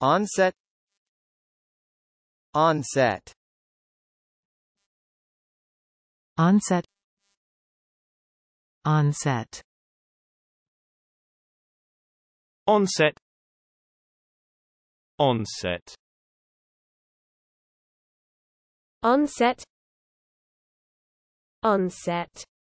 Onset Onset Onset Onset Onset Onset Onset Onset